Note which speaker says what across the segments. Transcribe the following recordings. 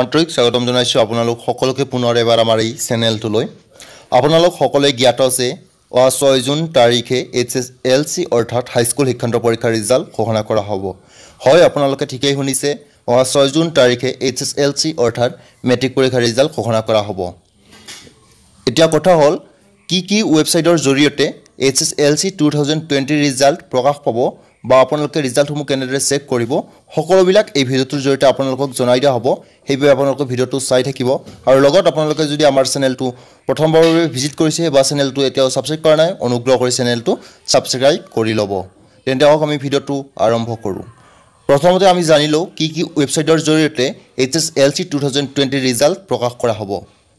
Speaker 1: আন্তৰিক স্বাগতম জনাইছোঁ আপোনালোক সকলোকে পুনৰ এবাৰ আমাৰ এই চেনেলটোলৈ আপোনালোক সকলোৱে জ্ঞাত যে অহা ছয় জুন তাৰিখে এইচ এছ এল চি অৰ্থাৎ হাইস্কুল শিক্ষান্ত পৰীক্ষাৰ ৰিজাল্ট ঘোষণা কৰা হ'ব হয় আপোনালোকে ঠিকেই শুনিছে অহা ছয় জুন তাৰিখে এইচ এছ এল চি অৰ্থাৎ মেট্ৰিক পৰীক্ষাৰ ৰিজাল্ট ঘোষণা কৰা হ'ব এতিয়া কথা হ'ল কি কি ৱেবছাইটৰ জৰিয়তে H S L C two thousand twenty result প্ৰকাশ পাব বা আপোনালোকে ৰিজাল্টসমূহ কেনেদৰে চেক কৰিব সকলোবিলাক এই ভিডিঅ'টোৰ জৰিয়তে আপোনালোকক জনাই দিয়া হ'ব সেইবাবে আপোনালোকে ভিডিঅ'টো চাই থাকিব আৰু লগত আপোনালোকে যদি আমাৰ চেনেলটো প্ৰথমবাৰৰ বাবে ভিজিট কৰিছে বা চেনেলটো এতিয়াও ছাবস্ক্ৰাইব কৰা নাই অনুগ্ৰহ কৰি চেনেলটো ছাবস্ক্ৰাইব কৰি ল'ব তেন্তে আহক আমি ভিডিঅ'টো আৰম্ভ কৰোঁ প্ৰথমতে আমি জানিলোঁ কি কি ৱেবছাইটৰ জৰিয়তে H S L C two thousand twenty result প্ৰকাশ কৰা হ'ব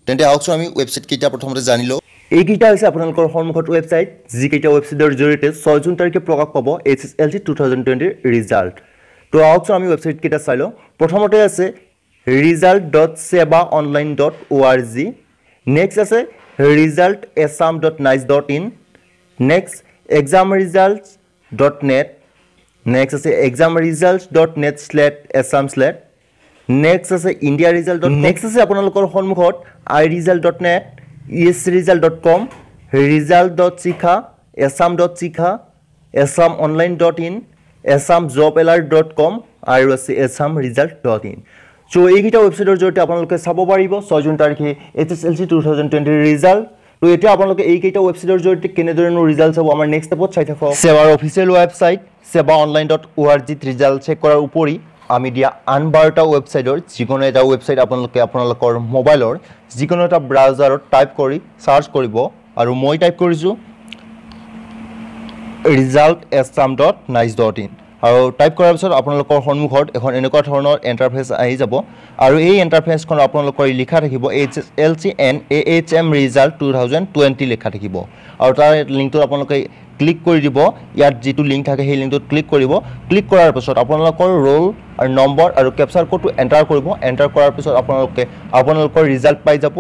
Speaker 1: তেন্তে আহকচোন আমি ৱেবছাইটকেইটা প্ৰথমতে জানিলোঁ এইকেইটা হৈছে আপোনালোকৰ সন্মুখত ৱেবছাইট যিকেইটা ৱেবছাইটৰ জৰিয়তে ছয় জুন তাৰিখে প্ৰকাশ পাব H S L C two thousand টুৱেণ্টিৰ ৰিজাল্ট তো আহকচোন আমি ৱেবছাইটকেইটা চাই লওঁ প্ৰথমতে আছে result dot SEBA online dot O' R G next আছে result exam dot nic dot in next exam result dot net next আছে exam result dot net slash exam slash next আছে ইণ্ডিয়া ৰিজাল্ট ডট নেক্সট আছে আপোনালোকৰ সন্মুখত I result dot net ইচ result dot com result dot Shiksha Assam dot Shiksha exam online dot in exam job alert dot com আৰু আছে exam result dot in চ' এইকেইটা ৱেবছাইটৰ জৰিয়তে আপোনালোকে চাব পাৰিব ছয় জুন তাৰিখে H S L C two thousand twenty result ত' এতিয়া আপোনালোকে এইকেইটা ৱেবছাইটৰ জৰিয়তে কেনেধৰণৰ ৰিজাল্ট চাব আমাৰ নেক্সট এপত চাই থাকক সেৱাৰ official website SEBA online dot O' R জিত ৰিজাল্ট চেক কৰাৰ উপৰি আমি দিয়া আন বাৰটা ৱেবছাইটৰ যিকোনো এটা ৱেবছাইট আপোনালোকে আপোনালোকৰ মোবাইলৰ যিকোনো এটা ব্ৰাউজাৰত টাইপ কৰি চাৰ্চ কৰিব আৰু মই টাইপ কৰিছোঁ ৰিজাল্ট এছ ডাম ডট নাইচ ডট ইন আৰু টাইপ কৰাৰ পিছত আপোনালোকৰ সন্মুখত এখন এনেকুৱা ধৰণৰ এণ্টাৰফেচ আহি যাব আৰু এই এণ্টাৰফেচখন আপোনালোকৰ লিখা থাকিব H S L C N A H M result two thousand twenty লিখা থাকিব আৰু তাৰ লিংকটোত আপোনালোকে ক্লিক কৰি দিব ইয়াত যিটো লিংক থাকে সেই লিংকটোত ক্লিক কৰিব ক্লিক কৰাৰ পিছত আপোনালোকৰ ৰোল আৰু নম্বৰ আৰু কেপচাৰ ক'ডটো এণ্টাৰ কৰিব এণ্টাৰ কৰাৰ পিছত আপোনালোকে আপোনালোকৰ ৰিজাল্ট পাই যাব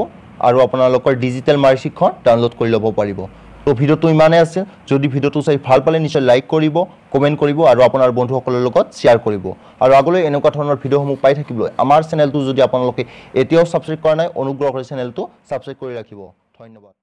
Speaker 1: আৰু আপোনালোকৰ ডিজিটেল মাৰ্কশ্বিটখন ডাউনলোড কৰি ল'ব পাৰিব তো ভিডিওটো ইমানে আছে যদি ভিডিওটো চাই ভাল পালে নিশ্চয় লাইক কৰিব কমেণ্ট কৰিব আৰু আপোনাৰ বন্ধুসকলৰ লগত শ্বেয়াৰ কৰিব আৰু আগলৈ এনেকুৱা ধৰণৰ ভিডিঅ'সমূহ পাই থাকিবলৈ আমাৰ চেনেলটো যদি আপোনালোকে এতিয়াও ছাবস্ক্ৰাইব কৰা নাই অনুগ্ৰহ কৰি চেনেলটো ছাবস্ক্ৰাইব কৰি ৰাখিব ধন্যবাদ